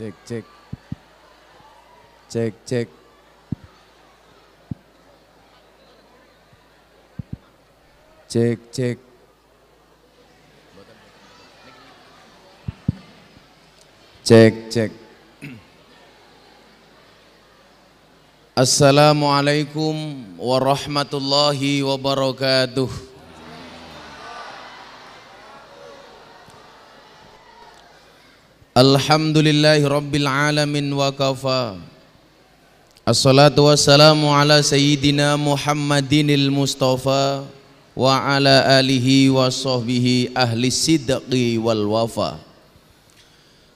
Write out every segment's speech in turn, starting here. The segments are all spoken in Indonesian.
cek cek cek cek cek cek cek cek Assalamualaikum warahmatullahi wabarakatuh Alhamdulillahi Rabbil Alamin wa kafa Assalatu wassalamu ala Sayyidina Muhammadinil Mustafa Wa ala alihi wa sahbihi ahli sidqi wal wafa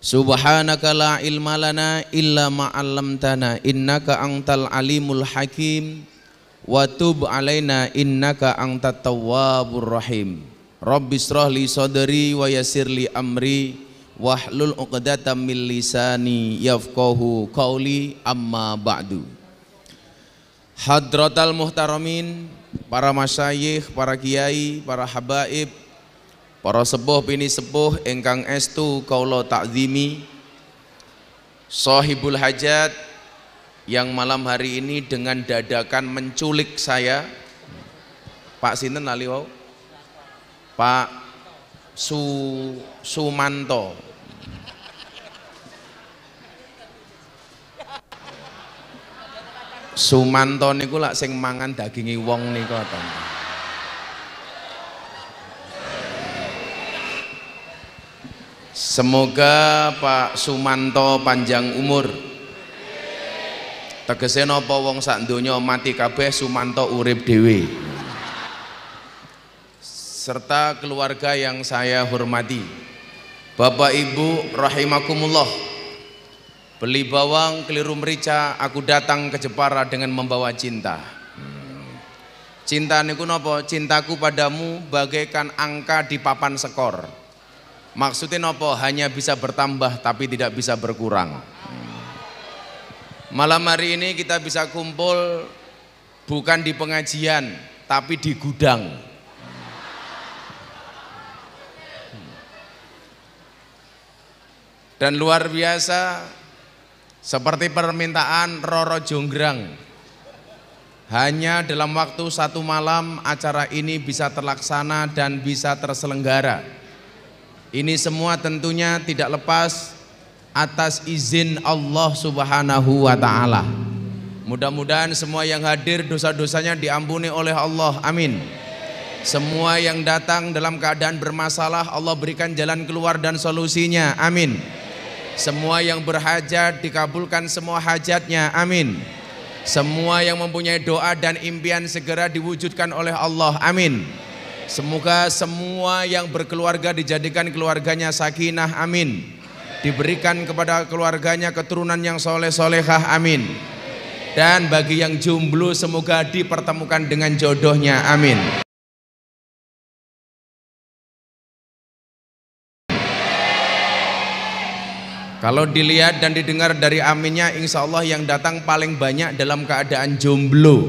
Subhanaka la ilma lana illa ma'allamtana Innaka angtal alimul hakim Wa tub alaina innaka angtat tawwabur rahim Rabbi srahli sadri wa yasirli amri wahlul uqdatam min lisani yafqahu qawli amma ba'du Hadratal muhtaramin para masyayikh para kiai para habaib para sepuh bini sepuh ingkang estu kaula takzimi sahibul hajat yang malam hari ini dengan dadakan menculik saya Pak Sinten lali Pak Su Sumanto Sumanto niku lak sing mangan dagingi wong niku to. Semoga Pak Sumanto panjang umur. Tegese napa wong sak donya mati kabeh Sumanto urip dhewe serta keluarga yang saya hormati. Bapak Ibu rahimakumullah. Beli bawang keliru merica, aku datang ke Jepara dengan membawa cinta. Cinta niku nopo? Cintaku padamu bagaikan angka di papan skor. Maksudnya nopo? Hanya bisa bertambah tapi tidak bisa berkurang. Malam hari ini kita bisa kumpul bukan di pengajian tapi di gudang Dan luar biasa seperti permintaan Roro Jonggrang. Hanya dalam waktu satu malam acara ini bisa terlaksana dan bisa terselenggara. Ini semua tentunya tidak lepas atas izin Allah Subhanahu wa taala. Mudah-mudahan semua yang hadir dosa-dosanya diampuni oleh Allah. Amin. Semua yang datang dalam keadaan bermasalah Allah berikan jalan keluar dan solusinya. Amin. Semua yang berhajat dikabulkan semua hajatnya. Amin. Semua yang mempunyai doa dan impian segera diwujudkan oleh Allah. Amin. Semoga semua yang berkeluarga dijadikan keluarganya sakinah. Amin. Diberikan kepada keluarganya keturunan yang soleh-solehah. Amin. Dan bagi yang jumblu semoga dipertemukan dengan jodohnya. Amin. Kalau dilihat dan didengar dari aminnya, insya Allah yang datang paling banyak dalam keadaan jomblo.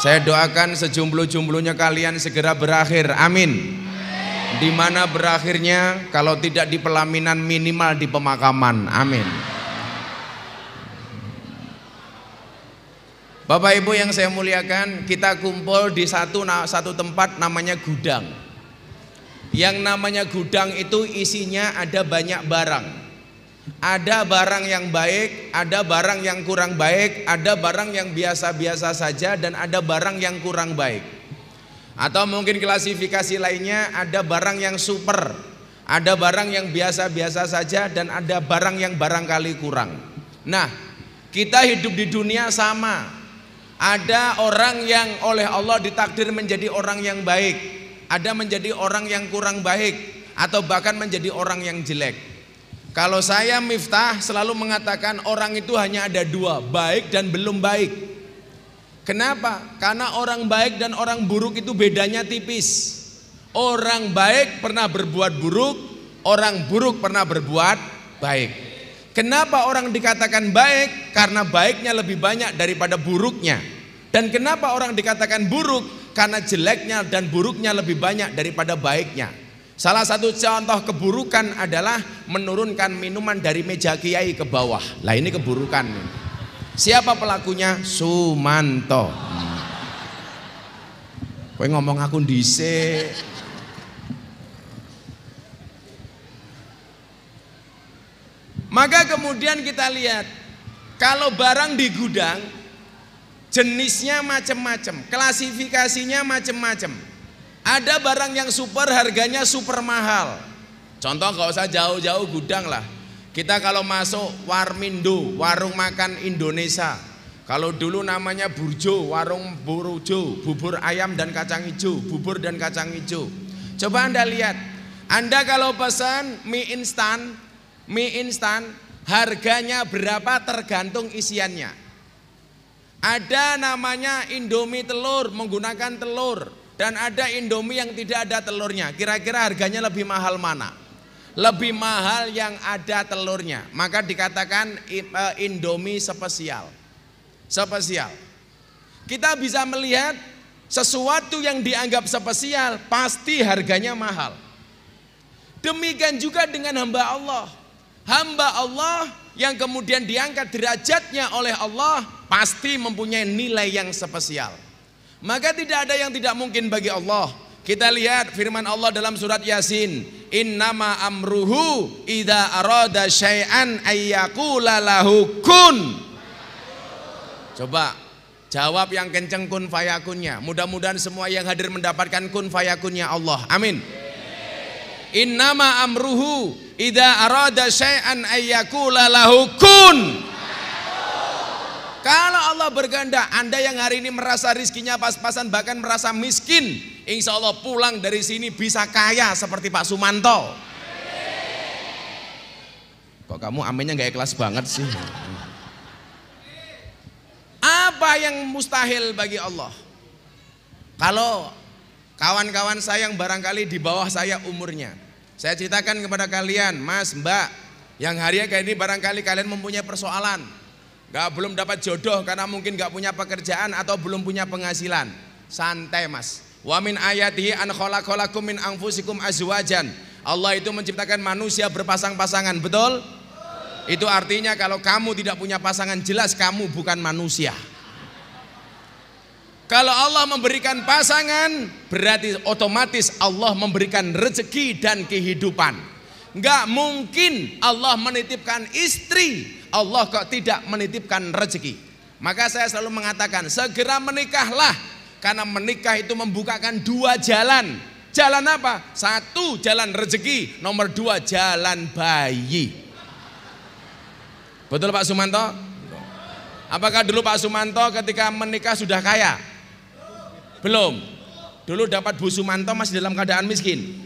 Saya doakan sejumlah jomblonya kalian segera berakhir. Amin. Di mana berakhirnya? Kalau tidak di pelaminan minimal di pemakaman. Amin. Bapak Ibu yang saya muliakan, kita kumpul di satu satu tempat namanya gudang. Yang namanya gudang itu isinya ada banyak barang. Ada barang yang baik, ada barang yang kurang baik, ada barang yang biasa-biasa saja dan ada barang yang kurang baik. Atau mungkin klasifikasi lainnya ada barang yang super, ada barang yang biasa-biasa saja dan ada barang yang barangkali kurang. Nah, kita hidup di dunia sama. Ada orang yang oleh Allah ditakdir menjadi orang yang baik, ada menjadi orang yang kurang baik atau bahkan menjadi orang yang jelek. Kalau saya Miftah selalu mengatakan orang itu hanya ada dua, baik dan belum baik. Kenapa? Karena orang baik dan orang buruk itu bedanya tipis. Orang baik pernah berbuat buruk, orang buruk pernah berbuat baik. Kenapa orang dikatakan baik? Karena baiknya lebih banyak daripada buruknya. Dan kenapa orang dikatakan buruk? karena jeleknya dan buruknya lebih banyak daripada baiknya. Salah satu contoh keburukan adalah menurunkan minuman dari meja kiai ke bawah. Lah ini keburukan. Siapa pelakunya? Sumanto. Hmm. Kowe ngomong aku dhisik. Maka kemudian kita lihat kalau barang di gudang Jenisnya macam-macam, klasifikasinya macam-macam. Ada barang yang super harganya super mahal. Contoh kalau usah jauh-jauh gudang lah. Kita kalau masuk Warmindo, warung makan Indonesia. Kalau dulu namanya Burjo, warung Burjo, bubur ayam dan kacang hijau, bubur dan kacang hijau. Coba Anda lihat, Anda kalau pesan mie instan, mie instan harganya berapa tergantung isiannya. Ada namanya Indomie telur menggunakan telur dan ada Indomie yang tidak ada telurnya. Kira-kira harganya lebih mahal mana? Lebih mahal yang ada telurnya. Maka dikatakan e, Indomie spesial. Spesial. Kita bisa melihat sesuatu yang dianggap spesial pasti harganya mahal. Demikian juga dengan hamba Allah. Hamba Allah yang kemudian diangkat derajatnya oleh Allah pasti mempunyai nilai yang spesial. Maka tidak ada yang tidak mungkin bagi Allah. Kita lihat firman Allah dalam surat Yasin, "Innama amruhu idza arada syai'an ayyaqula lahu kun." Coba jawab yang kenceng kun fayakunnya. Mudah-mudahan semua yang hadir mendapatkan kun fayakunnya Allah. Amin. Innama amruhu Ida arada syai'an ayyakula lahu kun. Kalau Allah berganda, Anda yang hari ini merasa rizkinya pas-pasan bahkan merasa miskin, insya Allah pulang dari sini bisa kaya seperti Pak Sumanto. Kok kamu aminnya nggak ikhlas banget sih? Apa yang mustahil bagi Allah? Kalau kawan-kawan saya yang barangkali di bawah saya umurnya, saya ceritakan kepada kalian, Mas, Mbak, yang hari ini barangkali kalian mempunyai persoalan. Gak belum dapat jodoh karena mungkin gak punya pekerjaan atau belum punya penghasilan. Santai, Mas. Wa min ayatihi an khalaqalakum min anfusikum azwajan. Allah itu menciptakan manusia berpasang-pasangan, betul? Itu artinya kalau kamu tidak punya pasangan jelas kamu bukan manusia. Kalau Allah memberikan pasangan, berarti otomatis Allah memberikan rezeki dan kehidupan. Enggak mungkin Allah menitipkan istri, Allah kok tidak menitipkan rezeki. Maka saya selalu mengatakan, segera menikahlah karena menikah itu membukakan dua jalan. Jalan apa? Satu jalan rezeki, nomor dua jalan bayi. Betul Pak Sumanto? Apakah dulu Pak Sumanto ketika menikah sudah kaya? Belum. Dulu dapat Bu Sumanto masih dalam keadaan miskin.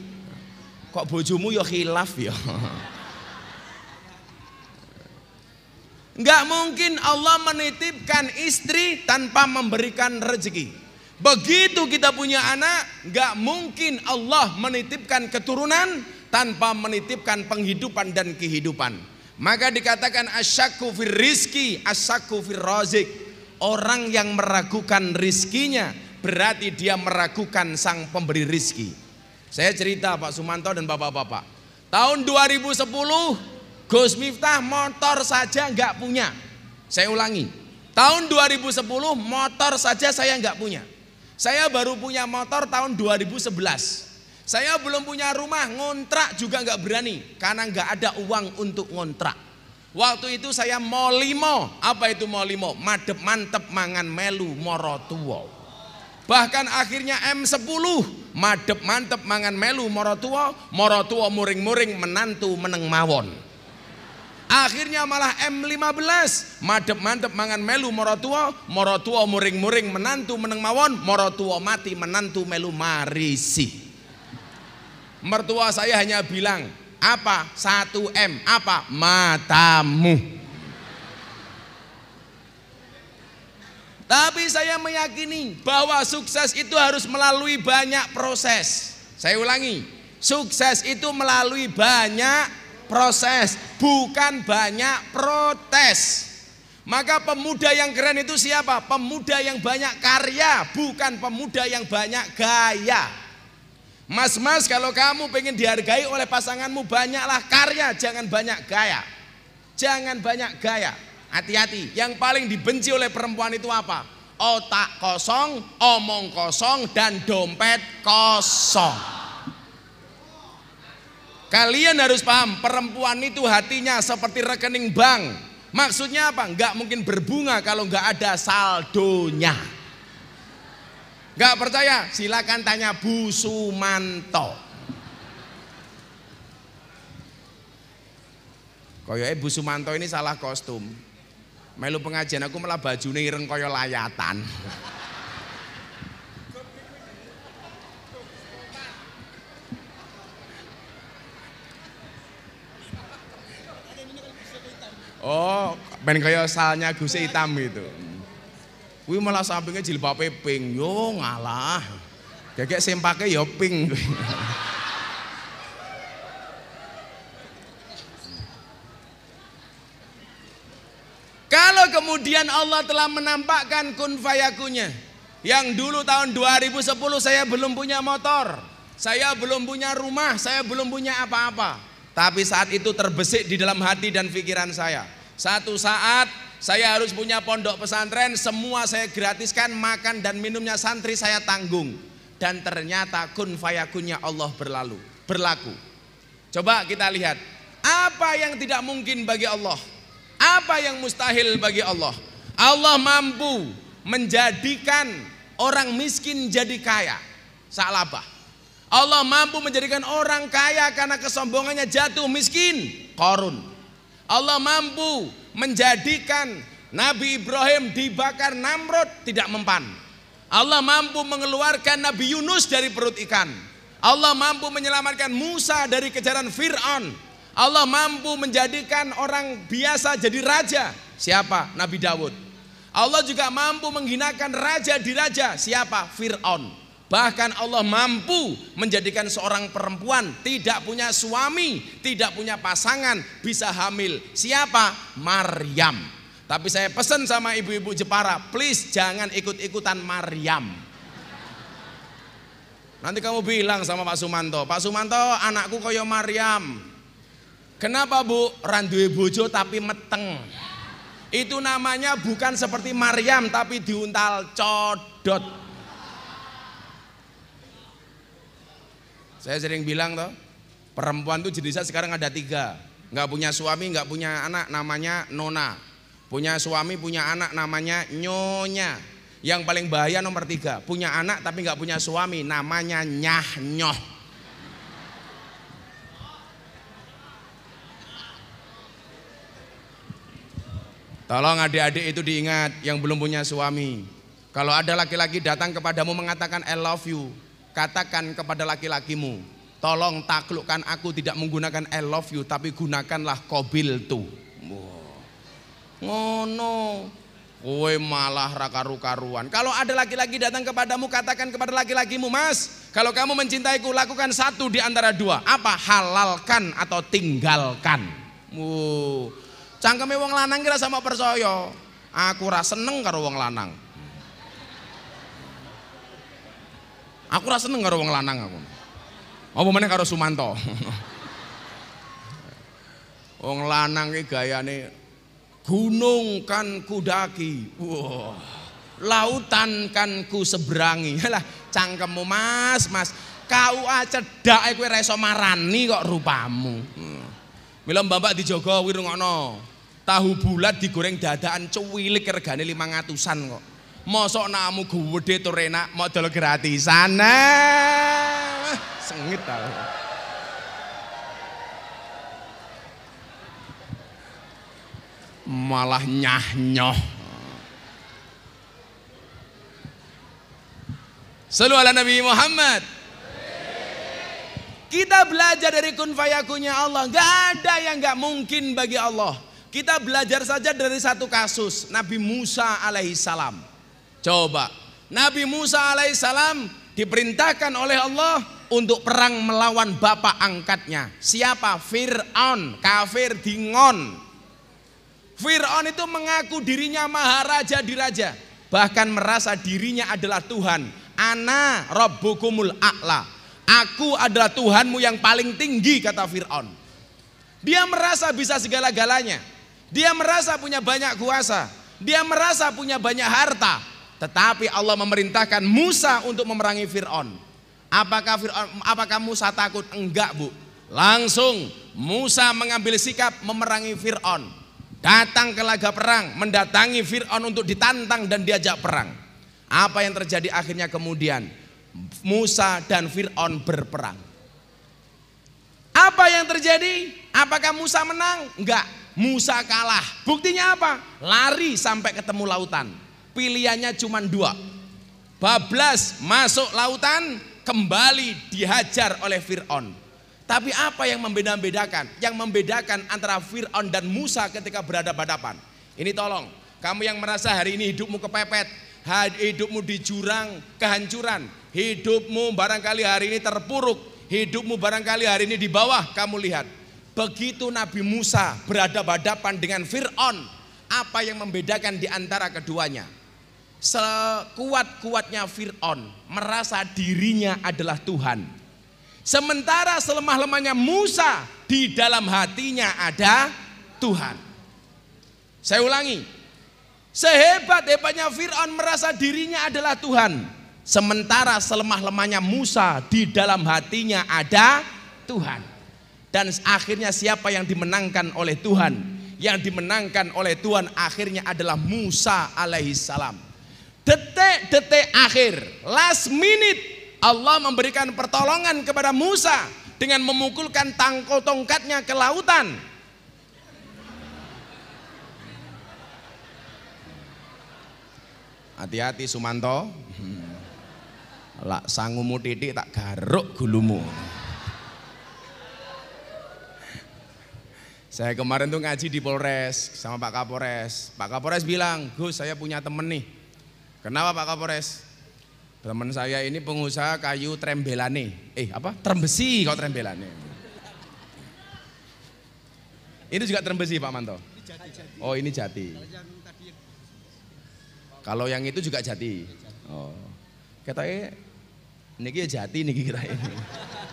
Kok bojomu yo ya khilaf ya? Enggak mungkin Allah menitipkan istri tanpa memberikan rezeki. Begitu kita punya anak, enggak mungkin Allah menitipkan keturunan tanpa menitipkan penghidupan dan kehidupan. Maka dikatakan asyaku fir rizki, asyaku fir razik. Orang yang meragukan rizkinya, berarti dia meragukan sang pemberi rizki. Saya cerita Pak Sumanto dan bapak-bapak. Tahun 2010 Gus Miftah motor saja nggak punya. Saya ulangi. Tahun 2010 motor saja saya nggak punya. Saya baru punya motor tahun 2011. Saya belum punya rumah, ngontrak juga nggak berani karena nggak ada uang untuk ngontrak. Waktu itu saya mau limo, apa itu mau limo? Madep mantep mangan melu moro tuwo. Bahkan akhirnya M10 madep mantep mangan melu morotuo morotuo muring-muring menantu meneng mawon. Akhirnya malah M15 madep mantep mangan melu morotuo morotuo muring-muring menantu meneng mawon, morotuo mati menantu melu marisi. Mertua saya hanya bilang, apa? satu m apa? Matamu. Tapi saya meyakini bahwa sukses itu harus melalui banyak proses. Saya ulangi, sukses itu melalui banyak proses, bukan banyak protes. Maka pemuda yang keren itu siapa? Pemuda yang banyak karya, bukan pemuda yang banyak gaya. Mas-mas kalau kamu pengen dihargai oleh pasanganmu banyaklah karya, jangan banyak gaya. Jangan banyak gaya. Hati-hati, yang paling dibenci oleh perempuan itu apa? Otak kosong, omong kosong, dan dompet kosong. Kalian harus paham, perempuan itu hatinya seperti rekening bank. Maksudnya apa? Enggak mungkin berbunga kalau enggak ada saldonya. Enggak percaya? Silakan tanya Bu Sumanto. Koyoke Bu Sumanto ini salah kostum melu pengajian aku malah nih ireng kaya layatan. Oh, ben kaya salnya gusi Hitam itu. Wih malah sampingnya jilbabe pink, yo ngalah. kayak sempake yo pink Kalau kemudian Allah telah menampakkan kunfayakunya, Yang dulu tahun 2010 saya belum punya motor, saya belum punya rumah, saya belum punya apa-apa. Tapi saat itu terbesit di dalam hati dan pikiran saya. Satu saat saya harus punya pondok pesantren, semua saya gratiskan, makan dan minumnya santri saya tanggung. Dan ternyata kunfayakunya Allah berlalu, berlaku. Coba kita lihat, apa yang tidak mungkin bagi Allah? Apa yang mustahil bagi Allah? Allah mampu menjadikan orang miskin jadi kaya. Salabah. Allah mampu menjadikan orang kaya karena kesombongannya jatuh miskin. Korun. Allah mampu menjadikan Nabi Ibrahim dibakar Namrud tidak mempan. Allah mampu mengeluarkan Nabi Yunus dari perut ikan. Allah mampu menyelamatkan Musa dari kejaran Fir'aun. Allah mampu menjadikan orang biasa jadi raja. Siapa? Nabi Dawud. Allah juga mampu menghinakan raja di raja. Siapa? Fir'aun. Bahkan Allah mampu menjadikan seorang perempuan tidak punya suami, tidak punya pasangan, bisa hamil. Siapa? Maryam. Tapi saya pesan sama ibu-ibu Jepara, please jangan ikut-ikutan Maryam. Nanti kamu bilang sama Pak Sumanto, Pak Sumanto anakku koyo Maryam. Kenapa bu? Randui bojo tapi meteng. Itu namanya bukan seperti Maryam tapi diuntal codot. Saya sering bilang toh, perempuan tuh jenisnya sekarang ada tiga. Nggak punya suami, nggak punya anak, namanya nona. Punya suami, punya anak, namanya nyonya. Yang paling bahaya nomor tiga, punya anak tapi nggak punya suami, namanya nyah nyoh. Tolong adik-adik itu diingat yang belum punya suami. Kalau ada laki-laki datang kepadamu mengatakan I love you, katakan kepada laki-lakimu, tolong taklukkan aku tidak menggunakan I love you, tapi gunakanlah kobil tu. Ngono, oh, no. kowe malah rakaru-karuan. Kalau ada laki-laki datang kepadamu, katakan kepada laki-lakimu, Mas, kalau kamu mencintaiku, lakukan satu di antara dua. Apa? Halalkan atau tinggalkan. Wuh. Cangkeme wong lanang kira sama Persoyo, Aku ra seneng karo wong lanang. Aku ra seneng karo wong lanang aku. mau meneh karo Sumanto? wong lanang gaya nih gunung kan kudaki. Wow. Lautan kan ku seberangi. Lah cangkemmu Mas, Mas. kau cedhake kowe ra iso marani kok rupamu. Hmm. Mila mbak dijogo kuwi rungokno. Tahu bulat digoreng dadaan cuwilik regane 500-an kok. Mosok namu gede tur enak modal gratisan. Nah, sengit tau. Malah nyah-nyoh. Selalu ala Nabi Muhammad. Kita belajar dari kun fayakunya Allah. Gak ada yang gak mungkin bagi Allah. Kita belajar saja dari satu kasus Nabi Musa alaihissalam. Coba Nabi Musa alaihissalam diperintahkan oleh Allah untuk perang melawan bapak angkatnya. Siapa? Fir'aun, kafir dingon. Fir'aun itu mengaku dirinya maharaja diraja, bahkan merasa dirinya adalah Tuhan. Ana rabbukumul a'la. Aku adalah Tuhanmu yang paling tinggi kata Fir'aun. Dia merasa bisa segala-galanya. Dia merasa punya banyak kuasa, dia merasa punya banyak harta, tetapi Allah memerintahkan Musa untuk memerangi Firaun. Apakah Firaun apakah Musa takut? Enggak, Bu. Langsung Musa mengambil sikap memerangi Firaun. Datang ke laga perang, mendatangi Firaun untuk ditantang dan diajak perang. Apa yang terjadi akhirnya kemudian? Musa dan Firaun berperang. Apa yang terjadi? Apakah Musa menang? Enggak. Musa kalah. Buktinya apa? Lari sampai ketemu lautan. Pilihannya cuma dua. Bablas masuk lautan, kembali dihajar oleh Fir'aun. Tapi apa yang membeda Yang membedakan antara Fir'aun dan Musa ketika berada hadapan Ini tolong, kamu yang merasa hari ini hidupmu kepepet, hidupmu di jurang kehancuran, hidupmu barangkali hari ini terpuruk, hidupmu barangkali hari ini di bawah, kamu lihat Begitu Nabi Musa berada hadapan dengan Fir'aun, apa yang membedakan di antara keduanya? Sekuat-kuatnya Fir'aun merasa dirinya adalah Tuhan. Sementara selemah-lemahnya Musa di dalam hatinya ada Tuhan. Saya ulangi, sehebat-hebatnya Fir'aun merasa dirinya adalah Tuhan. Sementara selemah-lemahnya Musa di dalam hatinya ada Tuhan. Dan akhirnya siapa yang dimenangkan oleh Tuhan? Yang dimenangkan oleh Tuhan akhirnya adalah Musa salam. Detik-detik akhir, last minute Allah memberikan pertolongan kepada Musa dengan memukulkan tangkul tongkatnya ke lautan. Hati-hati Sumanto. Hmm. Lak sangumu titik tak garuk gulumu. Saya kemarin tuh ngaji di Polres sama Pak Kapolres. Pak Kapolres bilang, Gus saya punya temen nih. Kenapa Pak Kapolres? Temen saya ini pengusaha kayu trembelane. Eh apa? Trembesi kau trembelane. Ini juga trembesi Pak Manto. Oh ini jati. Oh, Kalau yang itu juga jati. Oh. Katanya e, niki ya jati niki kita ini. E.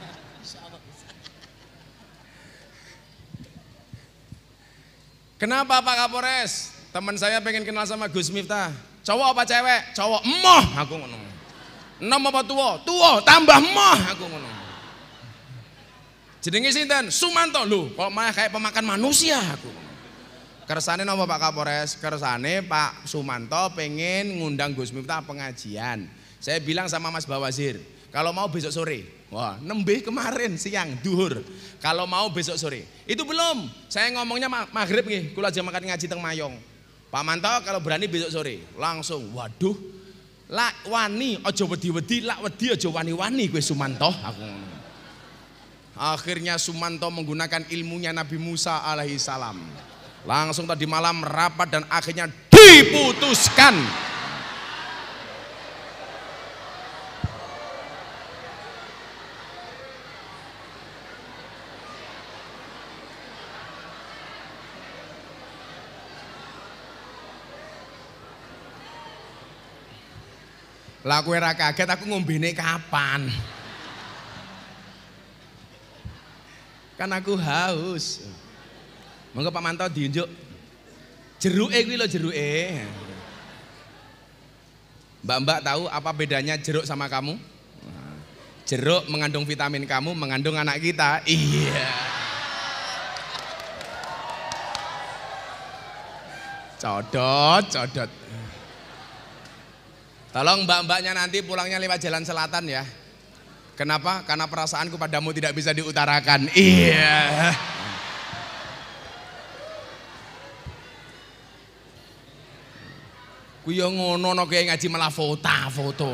Kenapa Pak Kapolres? Teman saya pengen kenal sama Gus Miftah. Cowok apa cewek? Cowok. Emoh aku ngono. nomor apa tua? Tua tambah emoh aku ngono. Jenenge sinten? Sumanto. lho, kok malah kayak pemakan manusia aku. Kersane napa Pak Kapolres? Kersane Pak Sumanto pengen ngundang Gus Miftah pengajian. Saya bilang sama Mas Bawazir, kalau mau besok sore. Wah, nembih kemarin siang duhur. Kalau mau besok sore. Itu belum. Saya ngomongnya maghrib nih. Kula aja makan ngaji teng Mayong. Pak Manto kalau berani besok sore. Langsung. Waduh. Lak wani ojo wedi-wedi, lak wedi ojo wani-wani gue Sumanto. Aku Akhirnya Sumanto menggunakan ilmunya Nabi Musa alaihi salam. Langsung tadi malam rapat dan akhirnya diputuskan Lah kowe ora kaget aku ngombene kapan? kan aku haus. Monggo Pak Manto diunjuk. jeruk, kuwi lho jeruk. Mbak-mbak tahu apa bedanya jeruk sama kamu? Jeruk mengandung vitamin kamu, mengandung anak kita. Iya. Codot, codot. Tolong mbak-mbaknya nanti pulangnya lewat jalan selatan ya. Kenapa? Karena perasaanku padamu tidak bisa diutarakan. Iya. Ku ngono no kayak ngaji malah foto foto.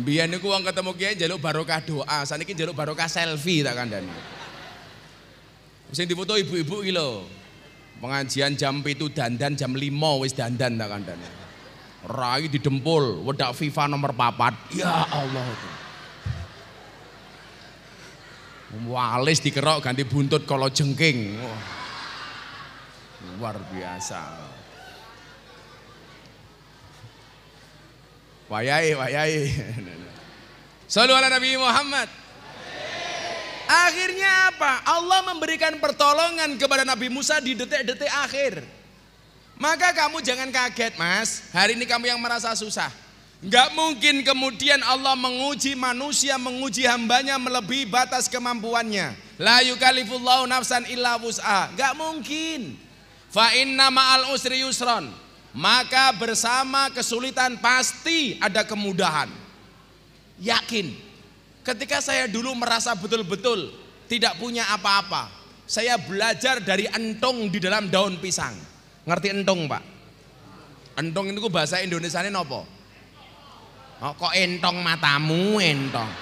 Biar niku uang ketemu kia jaluk barokah doa, saniki jaluk barokah selfie tak kandani. Mesti difoto ibu-ibu iki lho. Pengajian jam itu dandan jam lima wis dandan tak kandane. Rai di dempul, wedak FIFA nomor papat. Ya Allah. Walis dikerok ganti buntut kalau jengking. Luar biasa. Wayai, wayai. Salam ala Nabi Muhammad. Akhirnya apa? Allah memberikan pertolongan kepada Nabi Musa di detik-detik akhir. Maka kamu jangan kaget mas, hari ini kamu yang merasa susah. Gak mungkin kemudian Allah menguji manusia, menguji hambanya melebihi batas kemampuannya. La yukalifullahu nafsan illa wus'a. Gak mungkin. Fa inna ma'al usri yusron. Maka bersama kesulitan pasti ada kemudahan. Yakin. Ketika saya dulu merasa betul-betul tidak punya apa-apa, saya belajar dari entong di dalam daun pisang. Ngerti entong, Pak? Entong itu bahasa Indonesia ini nopo? Oh, kok entong matamu entong.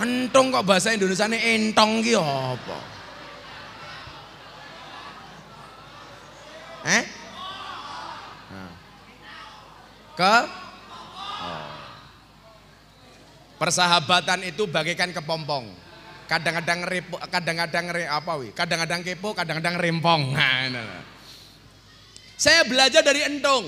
Entong kok bahasa Indonesia ini entong ki apa? Eh? Ke Persahabatan itu bagaikan kepompong. Kadang-kadang repo, kadang-kadang re, apa wi? Kadang-kadang kepo, kadang-kadang rempong. Nah, nah, nah. Saya belajar dari entong.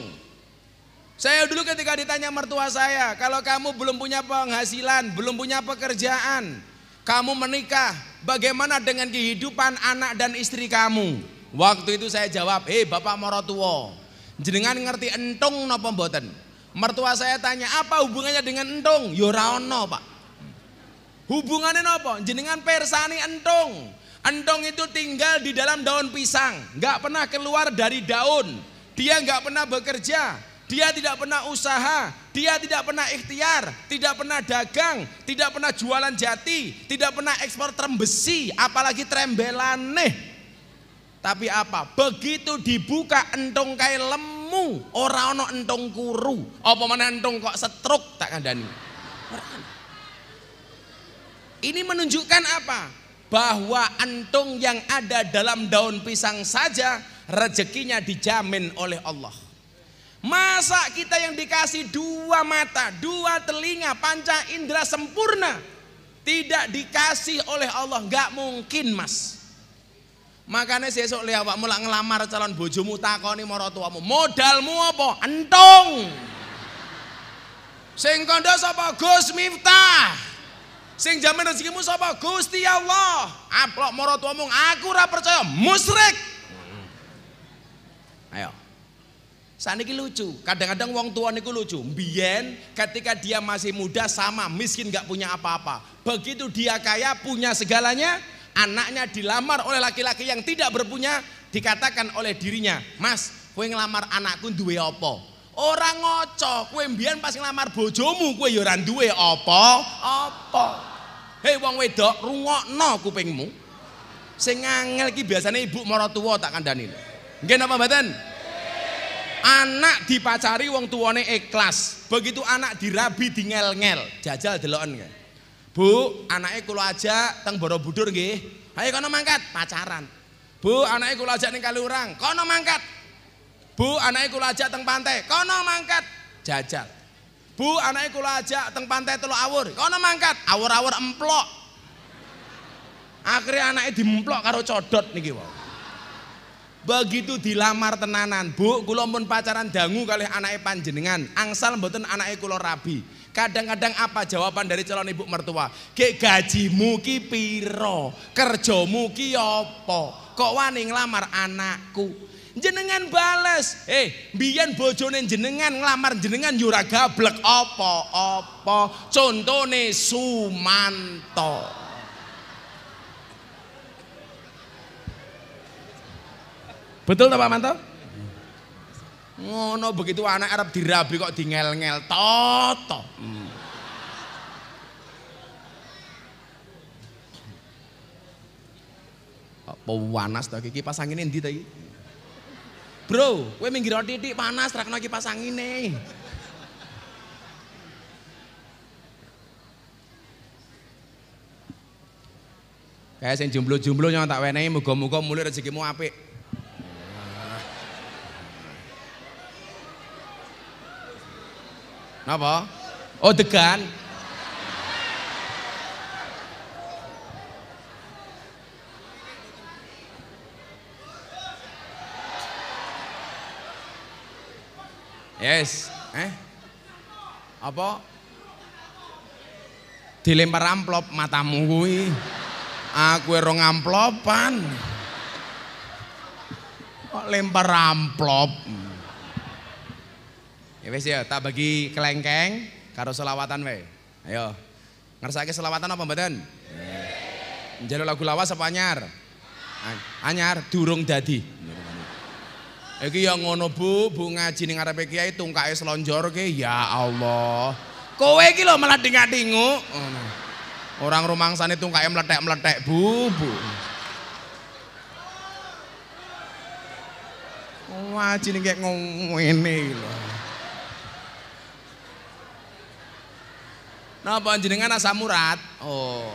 Saya dulu ketika ditanya mertua saya, kalau kamu belum punya penghasilan, belum punya pekerjaan, kamu menikah, bagaimana dengan kehidupan anak dan istri kamu? Waktu itu saya jawab, "Hei, eh, Bapak Morotuo, jenengan ngerti entong no pemboten? Mertua saya tanya, apa hubungannya dengan entung? Ya ora Pak. Hubungannya nopo? Jenengan persani entung. Entung itu tinggal di dalam daun pisang, Gak pernah keluar dari daun. Dia gak pernah bekerja, dia tidak pernah usaha, dia tidak pernah ikhtiar, tidak pernah dagang, tidak pernah jualan jati, tidak pernah ekspor trembesi, apalagi trembelane. Tapi apa? Begitu dibuka entung kayak lem lemu, ora ana entong kuru, apa mana entong kok setruk tak kandani. Ini menunjukkan apa? Bahwa entung yang ada dalam daun pisang saja rezekinya dijamin oleh Allah. Masa kita yang dikasih dua mata, dua telinga, panca indera sempurna tidak dikasih oleh Allah nggak mungkin mas Makanya sesuk lihat awakmu lak ngelamar calon bojomu takoni morotuamu modalmu apa? Entung. Sing kondo sapa? Gus Miftah. Sing jamin rezekimu sapa? Gusti Allah. Aplok morotuamu tuamu, aku ora percaya, musrik Ayo. Saniki lucu. Kadang-kadang wong tua niku lucu. bien ketika dia masih muda sama miskin gak punya apa-apa. Begitu dia kaya punya segalanya, anaknya dilamar oleh laki-laki yang tidak berpunya dikatakan oleh dirinya mas kue ngelamar anakku duwe opo, orang ngoco kue mbian pas ngelamar bojomu kue yoran ya duwe opo, opo, hei wong wedok no, kupingmu sing ngangel ki biasanya ibu moro tua tak kandani nggih apa mboten anak dipacari wong tuane ikhlas begitu anak dirabi dingel-ngel jajal deloken Bu, anaknya kulo aja teng Borobudur nggih. Ayo kono mangkat, pacaran. Bu, anaknya kula ajak ning Kaliurang, kono mangkat. Bu, anaknya kulo aja teng pantai, kono mangkat. Jajal. Bu, anaknya kulo aja teng pantai Teluk Awur, kono mangkat. Awur-awur emplok. Akhirnya anaknya dimplok karo codot nih wae. begitu dilamar tenanan bu kula pun pacaran dangu kali anaknya panjenengan angsal mboten anaknya kulo rabi Kadang-kadang apa jawaban dari calon ibu mertua? Ki gajimu ki piro, kerjomu ki opo, kok wani ngelamar anakku? Jenengan bales, eh biyen bojone jenengan ngelamar jenengan yura gablek opo opo, contone Sumanto. Betul tak Pak Manto? Ngono begitu anak Arab dirabi kok dingel-ngel toto. Hmm. Apa panas to iki kipas angin ini, to Bro, kowe minggir titik panas ra kena kipas angine. Kayak sing jomblo-jomblo nyong tak wenehi muga-muga mulih rezekimu apik. Napa? Oh degan. Yes, eh? Apa? Dilempar amplop matamu kuwi. Aku erong amplopan. Kok lempar amplop? Ya wis ya, tak bagi kelengkeng karo selawatan wae. Ayo. Ngersake selawatan apa mboten? Nggih. Njaluk lagu lawas apa anyar? Anyar durung dadi. Iki ya ngono Bu, Bu ngaji ning ngarepe kiai tungkae selonjor ke ya Allah. Kowe iki lho malah dingatingu. Orang rumangsane tungkae meletek-meletek Bu, Bu. Wah, jenenge ngene lho. Napa jenengan asam urat? Oh,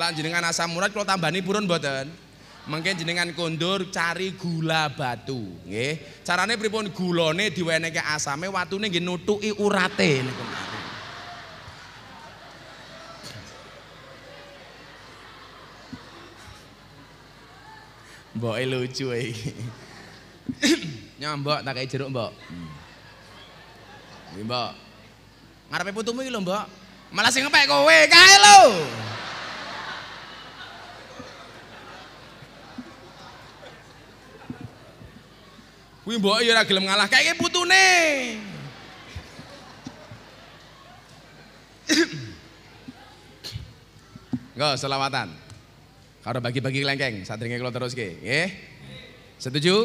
lah jenengan asam urat kalau tambah nih purun boten, Mungkin jenengan kondur cari gula batu, nggih. Caranya pripun gulone diwenehke asame, watune nggih nutuki urate niku. Mbok lucu ae. Nyambok tak jeruk, Mbok. Hmm. Mbok. Ngarepe putumu iki lho, Mbok. Malah sing ngepek kowe kae lo, Kuwi mbok ya ora gelem ngalah, kae putune. Enggak selawatan. kalau bagi-bagi kelengkeng, sadringe kula teruske, Setuju? Setuju?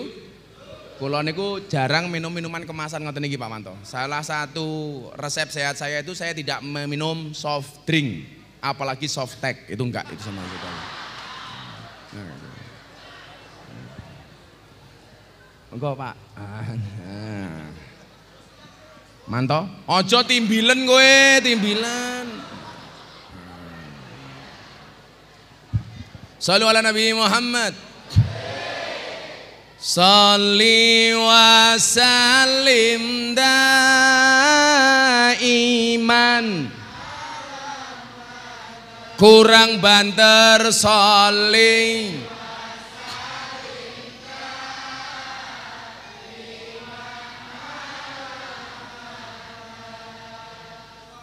Kulo niku jarang minum minuman kemasan ngoten iki Pak Manto. Salah satu resep sehat saya itu saya tidak meminum soft drink, apalagi soft tech itu enggak itu sama sekali. Enggak nah, gitu. Pak. Manto, ojo timbilen gue timbilen. Salu ala Nabi Muhammad. Salli wa salim iman, Kurang banter salli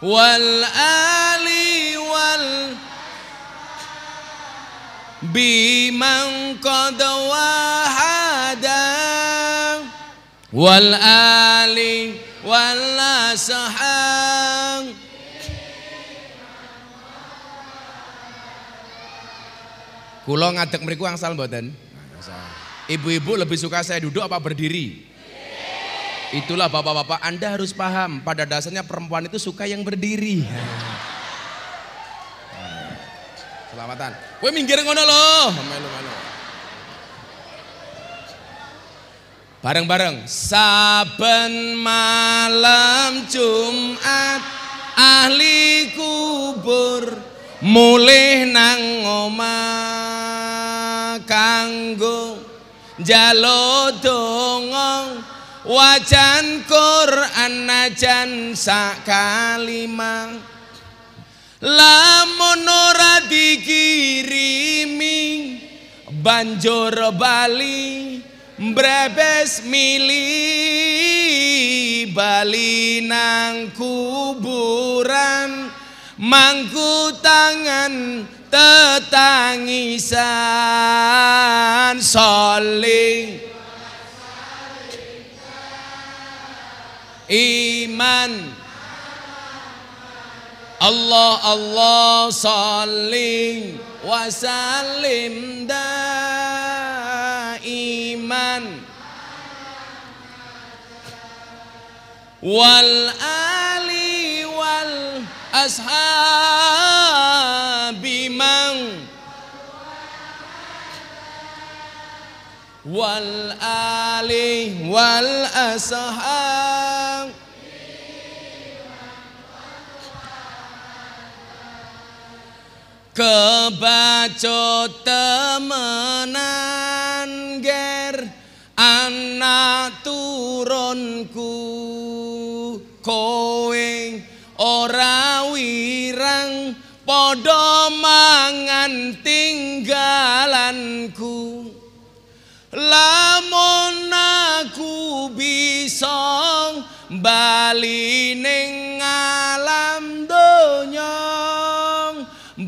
wal ali wal bimang qad wal ali wal sahang Kulo mereka mriku angsal mboten? Ibu-ibu lebih suka saya duduk apa berdiri? Itulah bapak-bapak Anda harus paham pada dasarnya perempuan itu suka yang berdiri. Selamatan. Kowe minggir ngono loh. Melu-melu. Bareng-bareng. Saben malam Jumat ahli kubur mulih nang omah kanggo jalo dongong wajan Quran najan sak lamun ora dikirimi banjur bali Brebes mili nang kuburan mangku tangan tetangisan soling iman Allah Allah saling wasallim daiman wal ali wal ashabi man wal ali wal ashab kebaco temenan ger anak turunku kowe ora wirang padha mangan tinggalanku lamun aku bisa bali ning alam donya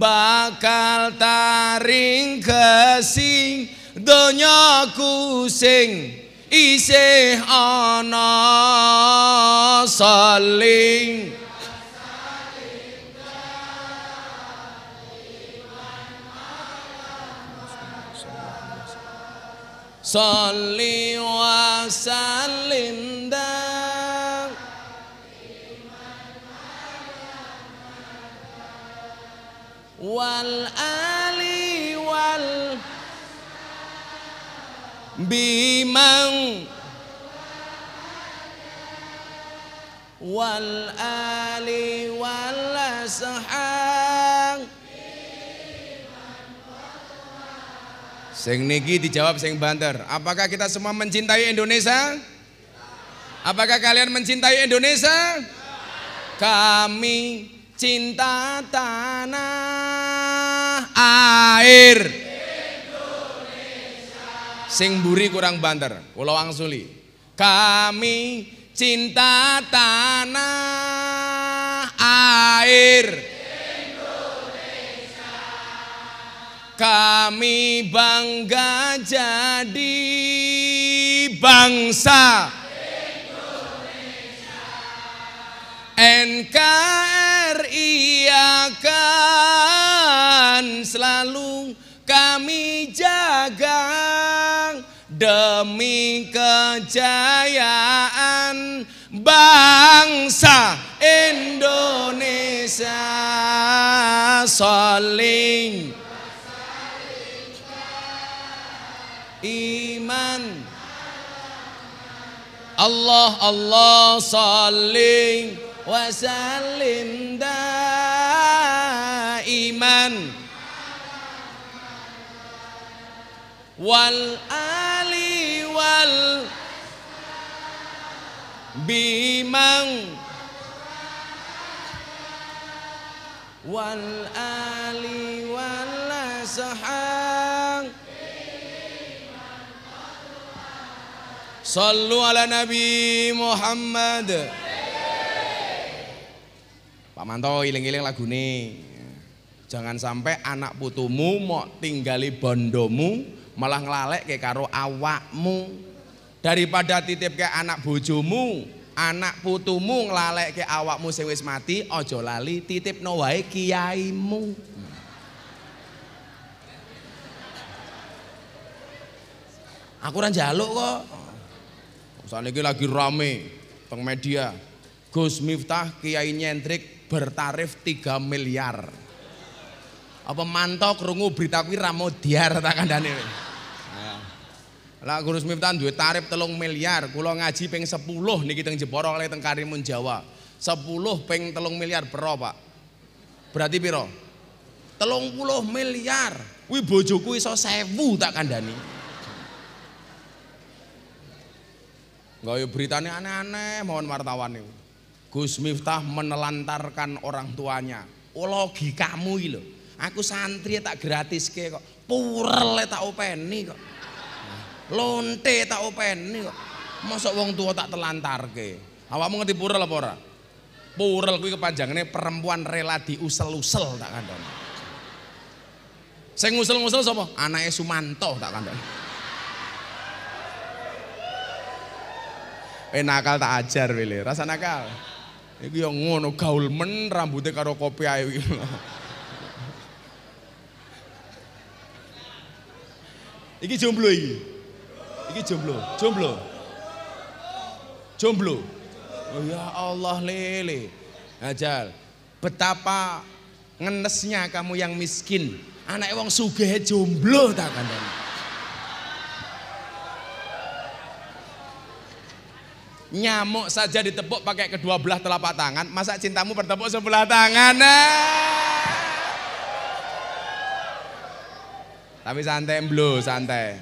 bakal taring kesing donyaku sing isih ana saling saling wa salim wal ali wal bimang wal ali wal sahang Sing niki dijawab sing banter. Apakah kita semua mencintai Indonesia? Apakah kalian mencintai Indonesia? Kami cinta tanah air Indonesia. sing buri kurang banter Pulau Angsuli. kami cinta tanah air Indonesia. kami bangga jadi bangsa NKRI akan selalu kami jaga demi kejayaan bangsa Indonesia saling iman Allah Allah saling wasallim daiman wal ali wal bimang wal ali wal sahang sallu ala nabi muhammad Pak Manto iling-iling ini Jangan sampai anak putumu mau tinggali bondomu malah ngelalek ke karo awakmu. Daripada titip ke anak bojomu, anak putumu ngelalek ke awakmu sing wis mati, ojo lali titip no wae kiaimu. Aku ora njaluk kok. Soalnya lagi rame teng media. Gus Miftah Kiai nyentrik bertarif 3 miliar. Apa mantok rungu berita kuwi ra modiar ta kandhane. Ya. Lah Guru Miftah kan duwe tarif 3 miliar, kula ngaji ping 10 niki teng Jepara kali teng Karimun Jawa. 10 ping 3 miliar piro, Pak? Berarti piro? 30 miliar. Kuwi bojoku iso 1000 tak kandhani. Enggak yo ya beritane aneh-aneh, mohon wartawan niku. Gus Miftah menelantarkan orang tuanya. Ologi oh, kamu ilo. Aku santri tak gratis ke kok. Purel e tak openi kok. Lonte e tak openi kok. masuk wong tua tak telantar ke. Awakmu ngerti purel apa ora? Purel kuwi kepanjangannya perempuan rela diusel-usel tak kandhani. Saya ngusel-ngusel sapa? Anake Sumanto tak kandhani. Eh nakal tak ajar wile, rasa nakal. Iki yo ya ngono gaul men rambutnya karo kopi ae iki. Iki jomblo iki. Iki jomblo, jomblo. Jomblo. Oh ya Allah lele. Ajal. Betapa ngenesnya kamu yang miskin. Anak wong sugih jomblo tak kandani. nyamuk saja ditepuk pakai kedua belah telapak tangan, masa cintamu bertepuk sebelah tangan? Nah. Tapi santai bro, santai.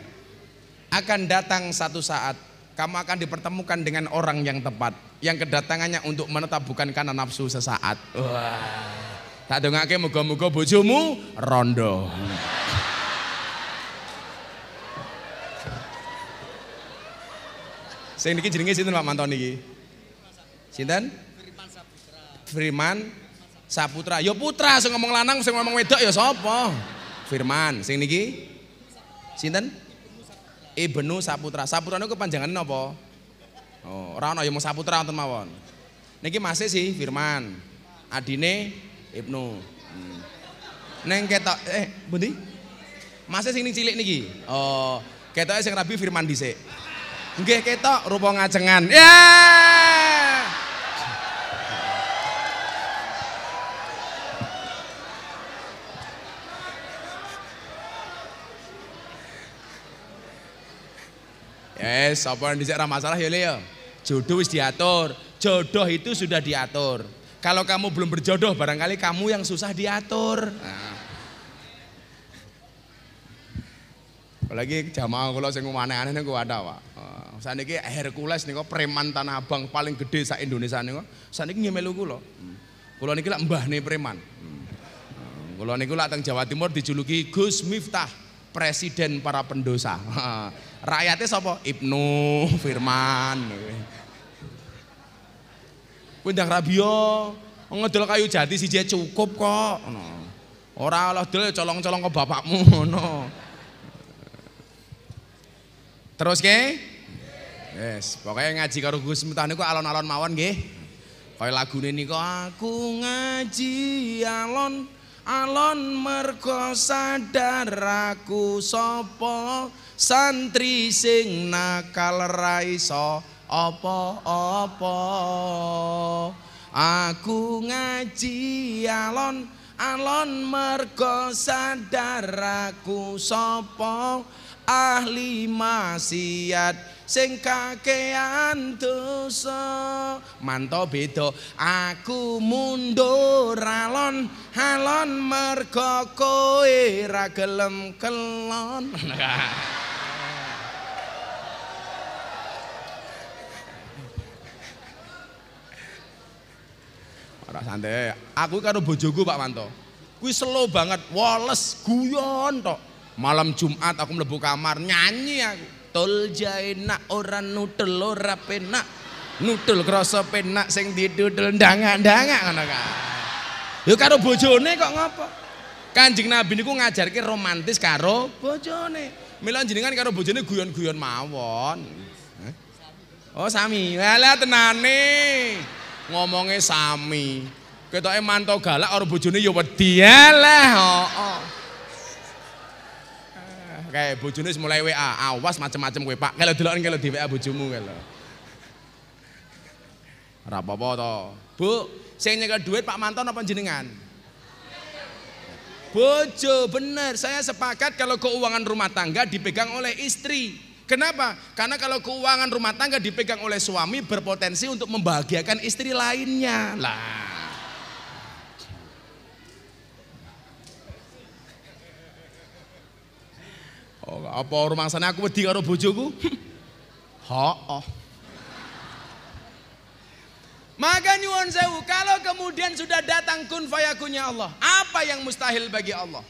Akan datang satu saat, kamu akan dipertemukan dengan orang yang tepat, yang kedatangannya untuk menetap bukan karena nafsu sesaat. Wah. Tak dongake muga-muga bojomu rondo. Sing niki jenenge sinten Pak Manton niki? Sinten? Firman Saputra. Firman Saputra. Ya putra sing ngomong lanang sing ngomong wedok ya sapa? Firman. Sing niki? Sinten? Ibnu Saputra. Saputra niku kepanjangane napa? Oh, ora ana ya mung Saputra wonten mawon. Niki masih sih Firman. Adine Ibnu. Hmm. Neng ketok eh bundi? Masih sing cilik niki. Oh, ketoke sing rabi Firman dhisik. Nggih ketok rupa ngajengan. Ya. Yeah! Yes, apa yang dicek masalah ya Leo. Ya? Jodoh wis diatur. Jodoh itu sudah diatur. Kalau kamu belum berjodoh, barangkali kamu yang susah diatur. Nah. Apalagi jamaah kalau sing aneh-aneh niku ada, Pak. Saniki Hercules nih kok preman Tanah Abang paling gede sa Indonesia nih kok. nika. Saniki ngemelu kula. Kula niki mbah nih preman. Kula niku lak tentang Jawa Timur dijuluki Gus Miftah, presiden para pendosa. Rakyatnya siapa? Ibnu Firman. Kuwi Rabio ngedol kayu jati sih siji cukup kok. Orang Allah dulu ya colong-colong ke bapakmu ngono. Terus ke? Yes, pokoknya ngaji karo Gus Mutani kok alon-alon mawon nggih. Kaya lagune niku aku ngaji alon alon merko sadaraku aku sapa santri sing nakal ra iso apa-apa. Aku ngaji alon alon merko sadaraku aku sapa ahli maksiat sing kakean dosa manto beda aku mundur alon alon mergo kowe ra gelem kelon Ora santai. Aku karo bojoku Pak Manto. Kuwi selo banget, woles guyon tok. Malam Jumat aku mlebu kamar nyanyi aku. Tol jae nak ora nutul ora penak. Nutul krasa penak sing didudul ndangak-ndangak ngono ka. Yo karo bojone kok ngopo? Kanjeng Nabi niku ngajarke romantis karo bojone. Mila jenengan karo bojone guyon-guyon mawon. Oh sami. Lah tenane. Ngomongnya sami. Ketoke manto galak karo bojone yo wedi. Lah oh, oh. kayak bojone mulai WA, awas macam-macam kowe, Pak. Kalau deloken kalau di WA bojomu kalau. Ora apa-apa to. Bu, saya nyekel duit Pak Mantan apa jenengan? Bojo, bener. Saya sepakat kalau keuangan rumah tangga dipegang oleh istri. Kenapa? Karena kalau keuangan rumah tangga dipegang oleh suami berpotensi untuk membahagiakan istri lainnya. Lah. Oh, apa sana aku wedi karo bojoku? Hooh. Maka nyuwun sewu, kalau kemudian sudah datang kun fayakunnya Allah, apa yang mustahil bagi Allah?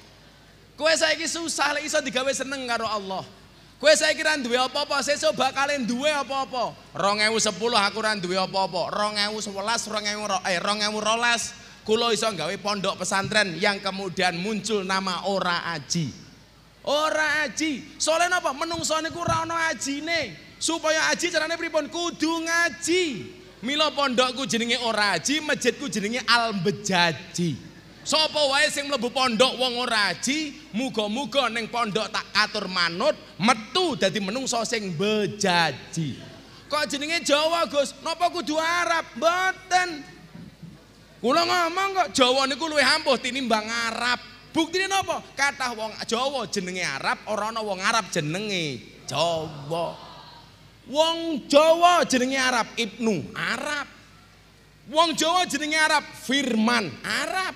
Kue saiki susah lek iso digawe seneng karo Allah. Kue saiki ra duwe apa-apa, sesuk bakal duwe apa-apa. 2010 aku ra duwe apa-apa. 2011, ro eh 2012 kula iso gawe pondok pesantren yang kemudian muncul nama ora aji. Ora aji. Soale napa? Menungso niku ora ana ajine. Supaya aji carane pripun? Kudu ngaji. Mila pondokku jenenge ora aji, masjidku jenenge Al-Bejaji. Sopo wae sing mlebu pondok wong ora aji, muga-muga ning pondok tak katur manut, metu dadi menungso sing bejaji. Kok jenenge Jawa, Gus? Napa kudu Arab? Mboten. Kula ngomong kok Jawa niku luwih ampuh tinimbang Arab. Buktine napa? Kathah wong Jawa jenenge Arab, ora ana wong Arab jenenge Jawa. Wong Jawa jenenge Arab, Ibnu Arab. Wong Jawa jenenge Arab, Firman Arab.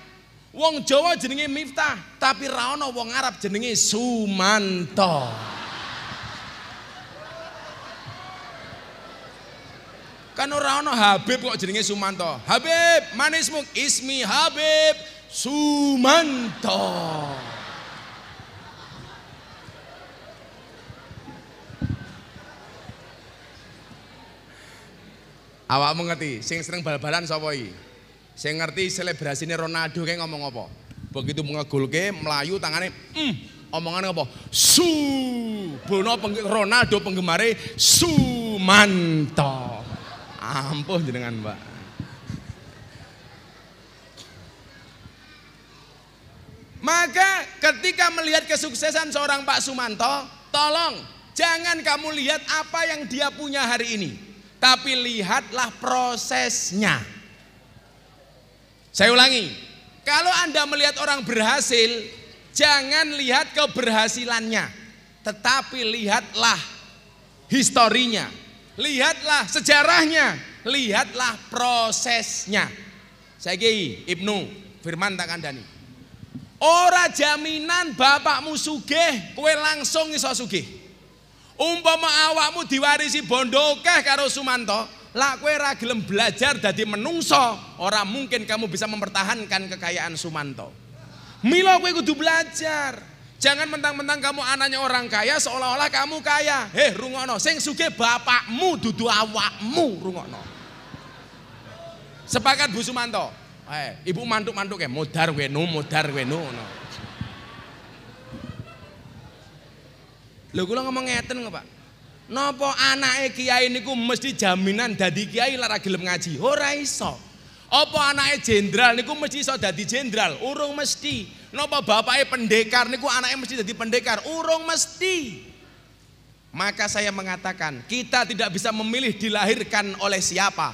Wong Jawa jenenge Miftah, tapi ra wong Arab jenenge Sumanto. Kan ora ana Habib kok jenenge Sumanto. Habib, manismu ismi Habib. Sumanto. awak ngerti, sing sering bal-balan sapa iki? Sing ngerti selebrasine Ronaldo kayak ngomong apa? Begitu ngegolke melayu tangannya, mm, omongannya apa? Su. Bono peng, Ronaldo penggemare Sumanto. Ampun jenengan, Mbak. Maka ketika melihat kesuksesan seorang Pak Sumanto, tolong jangan kamu lihat apa yang dia punya hari ini, tapi lihatlah prosesnya. Saya ulangi, kalau Anda melihat orang berhasil, jangan lihat keberhasilannya, tetapi lihatlah historinya, lihatlah sejarahnya, lihatlah prosesnya. Saya Kiai Ibnu Firman Takandani. Ora jaminan bapakmu sugih, kowe langsung iso sugih. Umpama awakmu diwarisi bondo keh karo Sumanto, Lah kowe ora belajar dadi menungso, Orang mungkin kamu bisa mempertahankan kekayaan Sumanto. Milo kowe kudu belajar. Jangan mentang-mentang kamu anaknya orang kaya seolah-olah kamu kaya. Heh rungono, sing sugih bapakmu dudu awakmu rungono. Sepakat Bu Sumanto? Eh, ibu mantuk-mantuk kayak modar weno, modar weno. No. Lho kula ngomong ngeten kok, Pak. Napa anake kiai niku mesti jaminan dadi kiai lara gelem ngaji? Ora iso. Apa anake jenderal niku mesti iso dadi jenderal? Urung mesti. Napa bapaknya pendekar niku anake mesti dadi pendekar? Urung mesti. Maka saya mengatakan, kita tidak bisa memilih dilahirkan oleh siapa,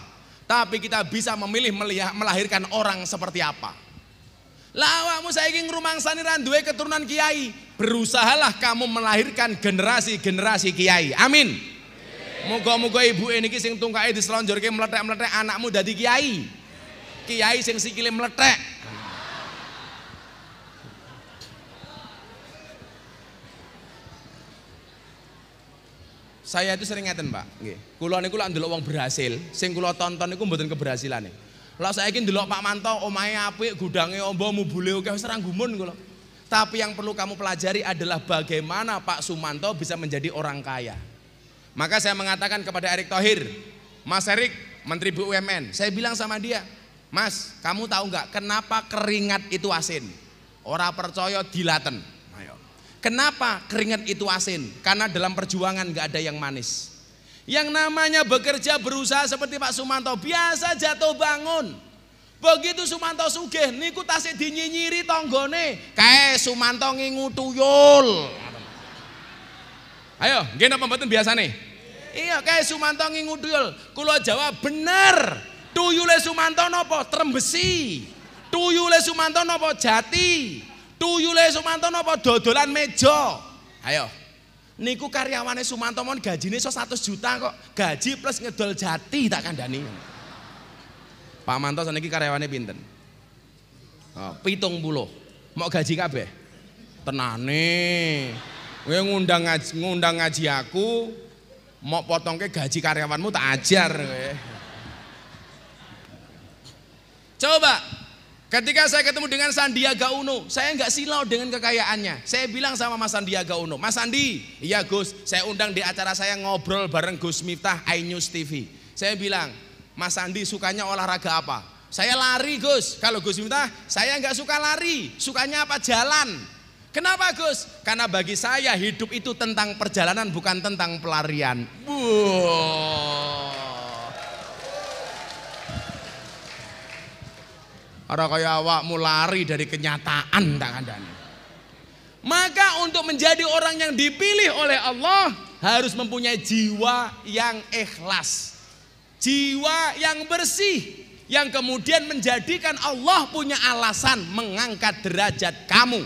tapi kita bisa memilih melahirkan orang seperti apa. Lawamu saya ingin rumang saniran dua keturunan kiai. Berusahalah kamu melahirkan generasi-generasi kiai. Amin. Moga-moga ibu ini sing tungkai kiai meletek-meletek anakmu jadi kiai. Kiai sing sikile meletek Saya itu sering ngeten, Pak. Nggih. Kula niku lak ndelok wong berhasil, sing kula tonton niku mboten keberhasilane. saya saiki ndelok Pak Manto omahe apik, gudange amba mubule oke wis gumun kula. Tapi yang perlu kamu pelajari adalah bagaimana Pak Sumanto bisa menjadi orang kaya. Maka saya mengatakan kepada Erick Thohir, Mas Erick Menteri BUMN, saya bilang sama dia, Mas, kamu tahu nggak kenapa keringat itu asin? Orang percaya dilaten. Kenapa keringat itu asin? Karena dalam perjuangan gak ada yang manis. Yang namanya bekerja berusaha seperti Pak Sumanto biasa jatuh bangun. Begitu Sumanto sugih niku tasik dinyinyiri tonggone. kae Sumanto ngingu tuyul. Ayo, nggih napa mboten biasane? Iya, kae Sumanto ngingu tuyul. Kula jawab bener. Tuyule Sumanto nopo Trembesi. Tuyule Sumanto nopo Jati. Tuyule Sumanto apa dodolan meja? Ayo. Niku karyawane Sumanto mon gajine iso 100 juta kok. Gaji plus ngedol jati tak kandani. Pak Manto saniki karyawane pinten? Oh, pitung puluh. Mau gaji kabeh? Tenane. Kowe ngundang ngaji, ngundang ngaji aku, mau potong ke gaji karyawanmu tak ajar kowe. Coba Ketika saya ketemu dengan Sandiaga Uno, saya nggak silau dengan kekayaannya. Saya bilang sama Mas Sandiaga Uno, Mas Sandi, iya Gus, saya undang di acara saya ngobrol bareng Gus Miftah iNews TV. Saya bilang, Mas Sandi sukanya olahraga apa? Saya lari Gus, kalau Gus Miftah, saya nggak suka lari, sukanya apa? Jalan. Kenapa Gus? Karena bagi saya hidup itu tentang perjalanan bukan tentang pelarian. Wow. Orang kaya awakmu lari dari kenyataan tak ada. Maka untuk menjadi orang yang dipilih oleh Allah harus mempunyai jiwa yang ikhlas. Jiwa yang bersih yang kemudian menjadikan Allah punya alasan mengangkat derajat kamu.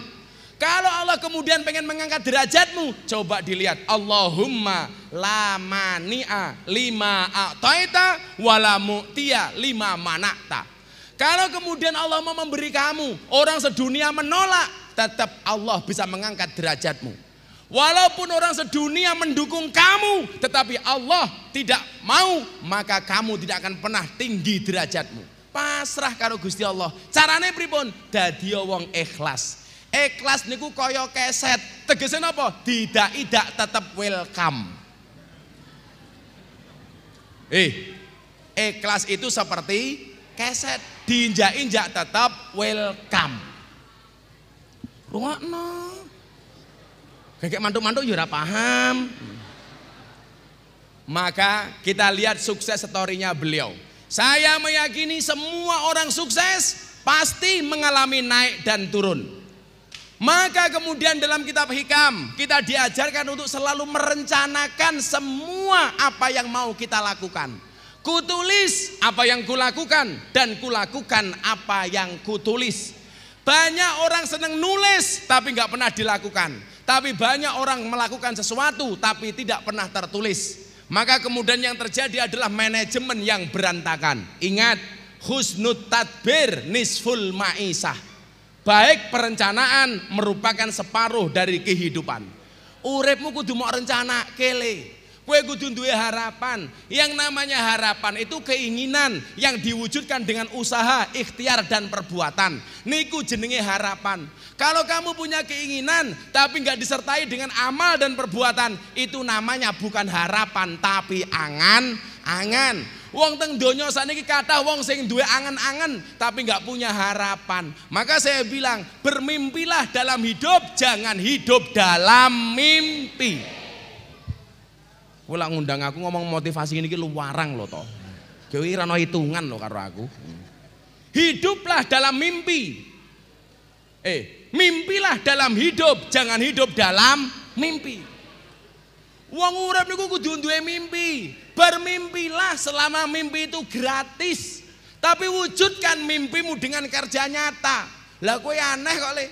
Kalau Allah kemudian pengen mengangkat derajatmu, coba dilihat Allahumma la mania lima a'taita wala mu'tia lima manakta. Kalau kemudian Allah mau memberi kamu, orang sedunia menolak, tetap Allah bisa mengangkat derajatmu. Walaupun orang sedunia mendukung kamu, tetapi Allah tidak mau, maka kamu tidak akan pernah tinggi derajatmu. Pasrah karo Gusti Allah. Caranya pripun? Dadi wong ikhlas. Ikhlas niku kaya keset. Tegese apa? Tidak tidak tetap welcome. Eh, ikhlas itu seperti keset diinjak-injak tetap welcome rungokno kayak mantuk-mantuk ya paham maka kita lihat sukses storynya beliau saya meyakini semua orang sukses pasti mengalami naik dan turun maka kemudian dalam kitab hikam kita diajarkan untuk selalu merencanakan semua apa yang mau kita lakukan Kutulis apa yang kulakukan dan kulakukan apa yang kutulis. Banyak orang senang nulis tapi nggak pernah dilakukan. Tapi banyak orang melakukan sesuatu tapi tidak pernah tertulis. Maka kemudian yang terjadi adalah manajemen yang berantakan. Ingat, husnut tadbir nisful ma'isah. Baik perencanaan merupakan separuh dari kehidupan. Uripmu kudu mau rencana kele. Kue kudu duwe harapan. Yang namanya harapan itu keinginan yang diwujudkan dengan usaha, ikhtiar dan perbuatan. Niku jenenge harapan. Kalau kamu punya keinginan tapi nggak disertai dengan amal dan perbuatan, itu namanya bukan harapan tapi angan, angan. Wong teng donya saniki kata wong sing duwe angan-angan tapi nggak punya harapan. Maka saya bilang, bermimpilah dalam hidup, jangan hidup dalam mimpi. Kowe undang ngundang aku ngomong motivasi ini lu warang lo toh. kau ora hitungan lo karo aku. Hiduplah dalam mimpi. Eh, mimpilah dalam hidup, jangan hidup dalam mimpi. Wong urip niku kudu duwe mimpi. Bermimpilah selama mimpi itu gratis. Tapi wujudkan mimpimu dengan kerja nyata. Lah yang aneh kok, Le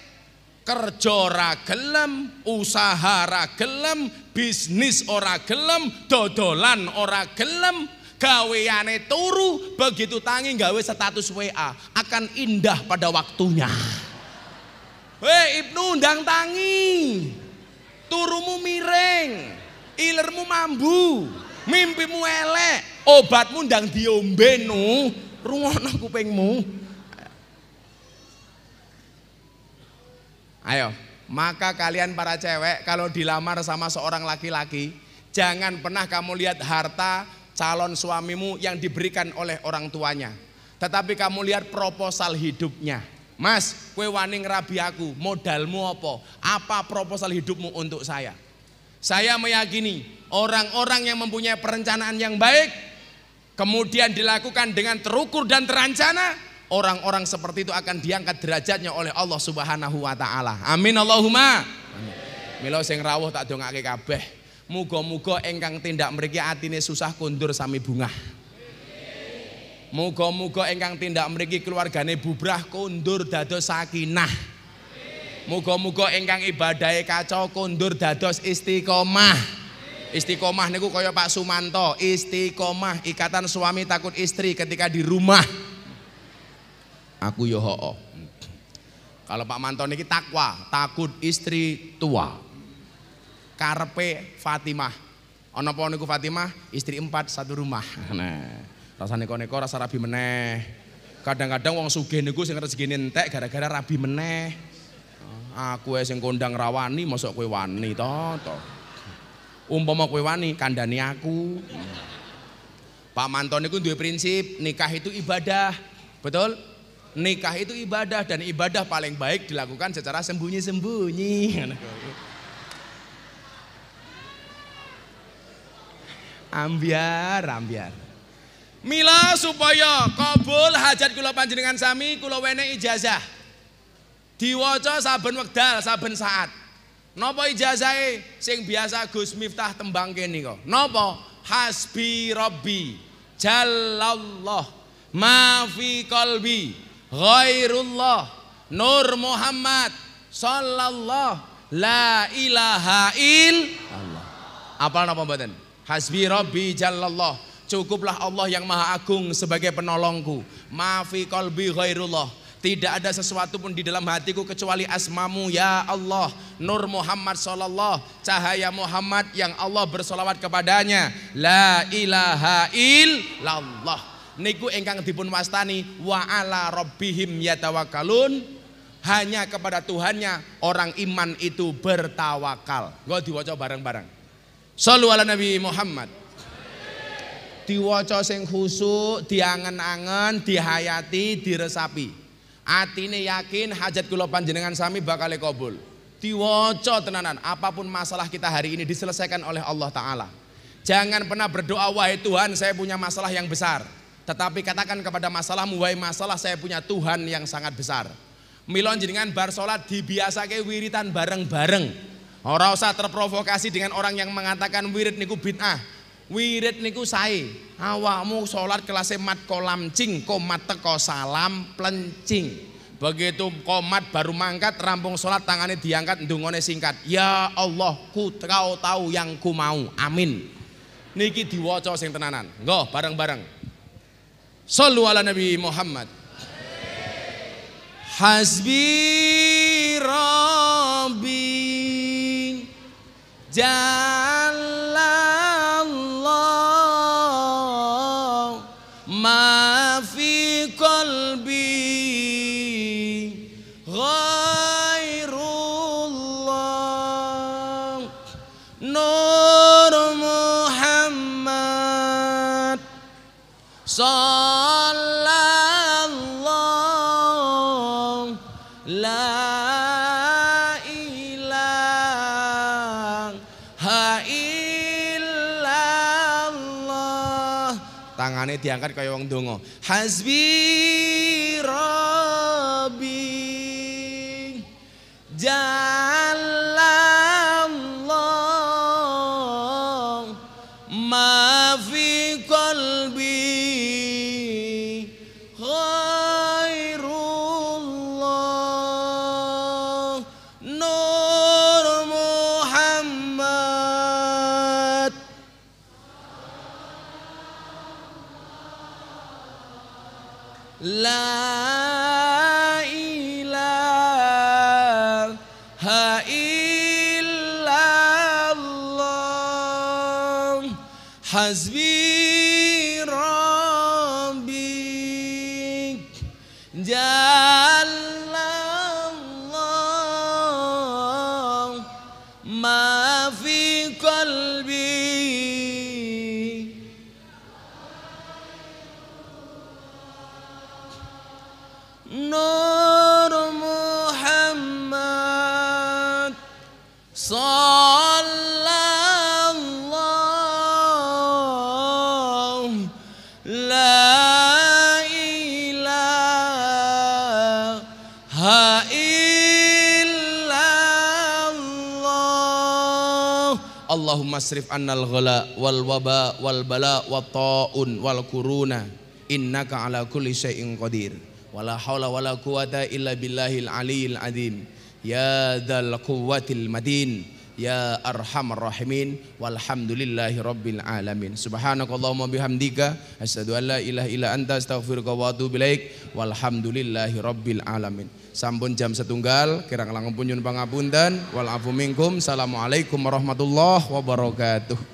kerja ora gelem, usaha ora gelem, bisnis ora gelem, dodolan ora gelem, gaweane turu, begitu tangi gawe status WA, akan indah pada waktunya. Weh Ibnu undang tangi. Turumu miring, ilermu mambu, mimpimu elek, obatmu ndang diombe nu, rungokno kupingmu. Ayo, maka kalian para cewek kalau dilamar sama seorang laki-laki, jangan pernah kamu lihat harta calon suamimu yang diberikan oleh orang tuanya. Tetapi kamu lihat proposal hidupnya. Mas, kue waning rabi aku, modalmu apa? Apa proposal hidupmu untuk saya? Saya meyakini orang-orang yang mempunyai perencanaan yang baik kemudian dilakukan dengan terukur dan terancana orang-orang seperti itu akan diangkat derajatnya oleh Allah Subhanahu wa taala. Amin Allahumma. Amin. Mila sing rawuh tak dongake kabeh. Muga-muga ingkang tindak mriki atine susah kundur sami bungah. Muga-muga ingkang tindak mriki keluargane bubrah kundur dados sakinah. Muga-muga ingkang ibadahe kacau kundur dados istiqomah. Istiqomah niku kaya Pak Sumanto, istiqomah ikatan suami takut istri ketika di rumah aku yo hoo. Kalau Pak Mantoni ini takwa, takut istri tua. Karpe Fatimah. Ono apa niku Fatimah? Istri empat satu rumah. Nah, rasa neko-neko rasa rabi meneh. Kadang-kadang wong sugih niku sing rezeki entek gara-gara rabi meneh. Aku yang kondang rawani masuk kue wani toto. to. mau kue wani kandani aku. Pak Mantoni niku dua prinsip nikah itu ibadah. Betul? nikah itu ibadah dan ibadah paling baik dilakukan secara sembunyi-sembunyi. Ambiar, ambiar. Mila supaya kabul hajat kula panjenengan sami kula wene ijazah. Diwaca saben wekdal, saben saat. Nopo Ijazai sing biasa Gus Miftah tembang kene kok. Napa hasbi rabbi jalallah ma fi qalbi Ghairullah Nur Muhammad Sallallahu La ilaha Il Allah. Apa nama badan? Hasbi Rabbi Jallallah Cukuplah Allah yang maha agung sebagai penolongku Mafi kolbi ghairullah tidak ada sesuatu pun di dalam hatiku kecuali asmamu ya Allah. Nur Muhammad sallallahu cahaya Muhammad yang Allah bersolawat kepadanya. La ilaha illallah niku engkang dipun wastani wa ala rabbihim yatawakkalun hanya kepada Tuhannya orang iman itu bertawakal. Gue diwaca bareng-bareng. Sallu ala Nabi Muhammad. Diwaca sing khusuk, diangen-angen, dihayati, diresapi. Atine yakin hajat kula panjenengan sami bakal kabul. Diwaca tenanan, apapun masalah kita hari ini diselesaikan oleh Allah taala. Jangan pernah berdoa wahai Tuhan, saya punya masalah yang besar tetapi katakan kepada masalahmu, wahai masalah saya punya Tuhan yang sangat besar. Milon jenengan bar salat dibiasake wiritan bareng-bareng. Ora usah terprovokasi dengan orang yang mengatakan wirid niku bid'ah. Wirid niku sae. Awakmu salat kelas mat cing komat teko salam plencing. Begitu komat baru mangkat rampung salat tangannya diangkat ndungone singkat. Ya Allah, ku kau tahu yang ku mau. Amin. Niki diwaca sing tenanan. Nggo bareng-bareng. Sallu ala Nabi Muhammad. Hasbi Rabbi Jalan. tangannya diangkat kayak wong dongo. Hasbi Rabbi Jalla Masrif annal ghala wal waba wal bala wa taun wal kuruna innaka ala kulli syai'in qadir wala haula wala quwata illa billahil aliyil azim ya dzal quwwatil madin ya arhamar rahimin walhamdulillahi rabbil alamin subhanakallahumma bihamdika asyhadu an la ilaha illa anta astaghfiruka wa atubu ilaik walhamdulillahi rabbil alamin sampun jam setunggal kirang langkung punyun pangapunten wal afu minkum assalamualaikum warahmatullahi wabarakatuh